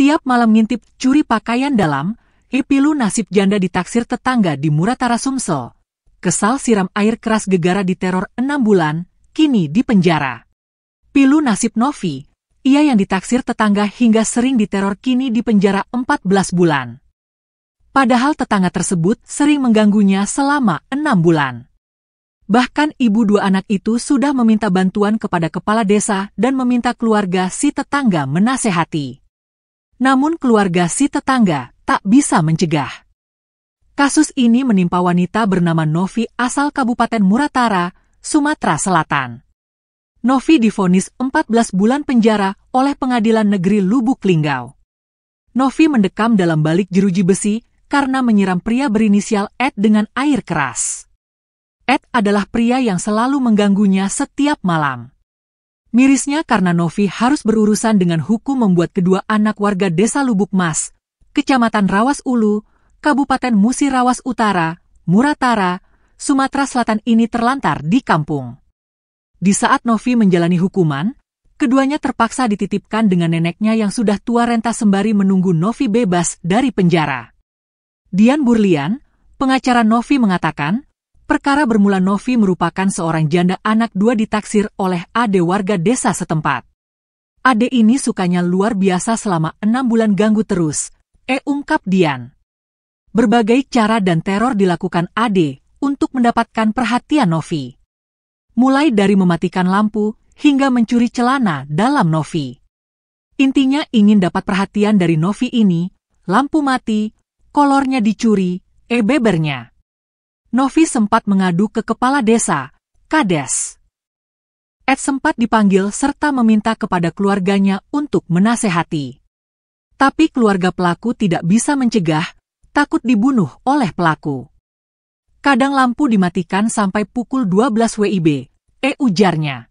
Tiap malam ngintip curi pakaian dalam, Ipilu nasib janda ditaksir tetangga di Muratara Sumsel. Kesal siram air keras gegara di teror enam bulan, kini di penjara. Pilu nasib Novi, ia yang ditaksir tetangga hingga sering diteror kini di penjara belas bulan. Padahal tetangga tersebut sering mengganggunya selama enam bulan. Bahkan ibu dua anak itu sudah meminta bantuan kepada kepala desa dan meminta keluarga si tetangga menasehati namun keluarga si tetangga tak bisa mencegah. Kasus ini menimpa wanita bernama Novi asal Kabupaten Muratara, Sumatera Selatan. Novi difonis 14 bulan penjara oleh Pengadilan Negeri Lubuk Linggau. Novi mendekam dalam balik jeruji besi karena menyiram pria berinisial Ed dengan air keras. Ed adalah pria yang selalu mengganggunya setiap malam. Mirisnya karena Novi harus berurusan dengan hukum membuat kedua anak warga desa Lubuk Mas, Kecamatan Rawas Ulu, Kabupaten Musi Rawas Utara, Muratara, Sumatera Selatan ini terlantar di kampung. Di saat Novi menjalani hukuman, keduanya terpaksa dititipkan dengan neneknya yang sudah tua renta sembari menunggu Novi bebas dari penjara. Dian Burlian, pengacara Novi mengatakan, Perkara bermula Novi merupakan seorang janda anak dua ditaksir oleh Ade warga desa setempat. Ade ini sukanya luar biasa selama enam bulan ganggu terus, e ungkap Dian. Berbagai cara dan teror dilakukan Ade untuk mendapatkan perhatian Novi. Mulai dari mematikan lampu hingga mencuri celana dalam Novi. Intinya ingin dapat perhatian dari Novi ini, lampu mati, kolornya dicuri, e bebernya. Novi sempat mengadu ke kepala desa, Kades. Ed sempat dipanggil serta meminta kepada keluarganya untuk menasehati. Tapi keluarga pelaku tidak bisa mencegah, takut dibunuh oleh pelaku. Kadang lampu dimatikan sampai pukul 12 WIB, E ujarnya.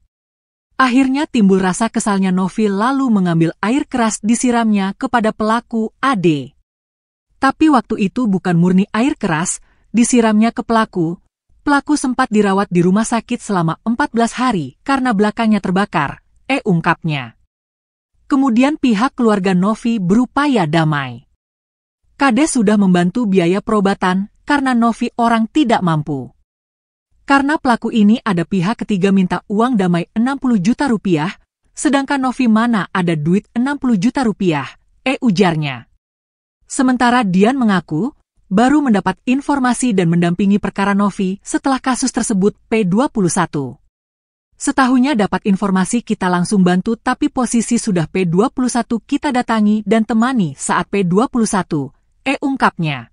Akhirnya timbul rasa kesalnya Novi lalu mengambil air keras disiramnya kepada pelaku AD. Tapi waktu itu bukan murni air keras, disiramnya ke pelaku. Pelaku sempat dirawat di rumah sakit selama 14 hari karena belakangnya terbakar, e ungkapnya. Kemudian pihak keluarga Novi berupaya damai. Kades sudah membantu biaya perobatan karena Novi orang tidak mampu. Karena pelaku ini ada pihak ketiga minta uang damai 60 juta rupiah, sedangkan Novi mana ada duit 60 juta rupiah, e ujarnya. Sementara Dian mengaku, baru mendapat informasi dan mendampingi perkara Novi setelah kasus tersebut P21. Setahunya dapat informasi kita langsung bantu tapi posisi sudah P21 kita datangi dan temani saat P21, E ungkapnya.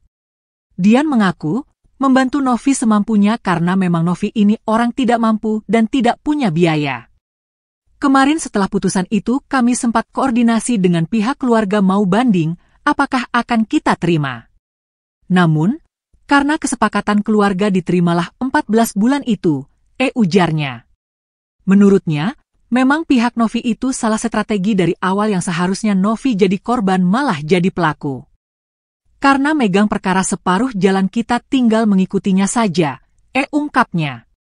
Dian mengaku, membantu Novi semampunya karena memang Novi ini orang tidak mampu dan tidak punya biaya. Kemarin setelah putusan itu kami sempat koordinasi dengan pihak keluarga mau banding, apakah akan kita terima. Namun, karena kesepakatan keluarga diterimalah 14 bulan itu, E ujarnya. Menurutnya, memang pihak Novi itu salah strategi dari awal yang seharusnya Novi jadi korban malah jadi pelaku. Karena megang perkara separuh jalan kita tinggal mengikutinya saja, E ungkapnya.